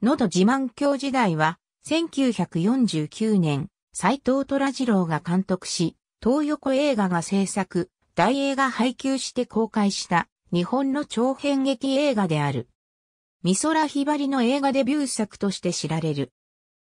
能登自慢教時代は、1949年、斎藤虎次郎が監督し、東横映画が制作、大映が配給して公開した日本の長編劇映画である。美空ひばりの映画デビュー作として知られる。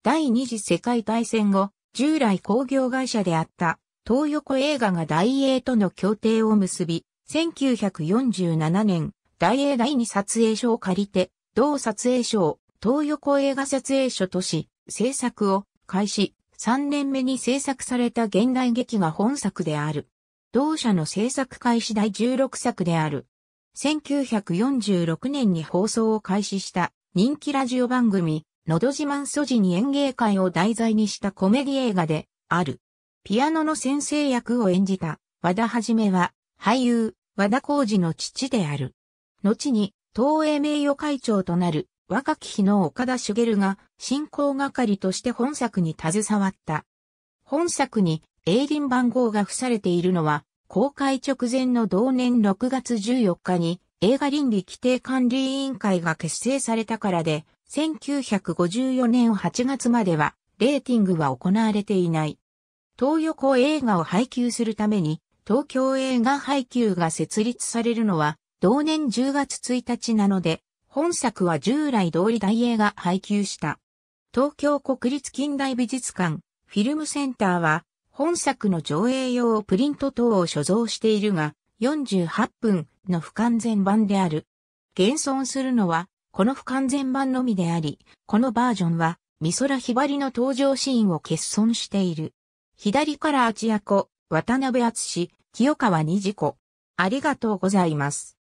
第二次世界大戦後、従来工業会社であった東横映画が大映との協定を結び、1947年、大映第二撮影所を借りて、同撮影所を東横映画撮影所とし、制作を開始、3年目に制作された現代劇が本作である。同社の制作開始第16作である。1946年に放送を開始した人気ラジオ番組、のど自慢素地に演芸会を題材にしたコメディ映画である。ピアノの先生役を演じた和田はじめは俳優和田浩二の父である。後に東映名誉会長となる若き日の岡田茂が進行係として本作に携わった。本作に英林番号が付されているのは、公開直前の同年6月14日に映画倫理規定管理委員会が結成されたからで、1954年8月までは、レーティングは行われていない。東横映画を配給するために、東京映画配給が設立されるのは、同年10月1日なので、本作は従来通り大映が配給した。東京国立近代美術館、フィルムセンターは、本作の上映用プリント等を所蔵しているが、48分の不完全版である。現存するのは、この不完全版のみであり、このバージョンは、美空ひばりの登場シーンを欠損している。左からあちや渡辺厚志、清川二次子。ありがとうございます。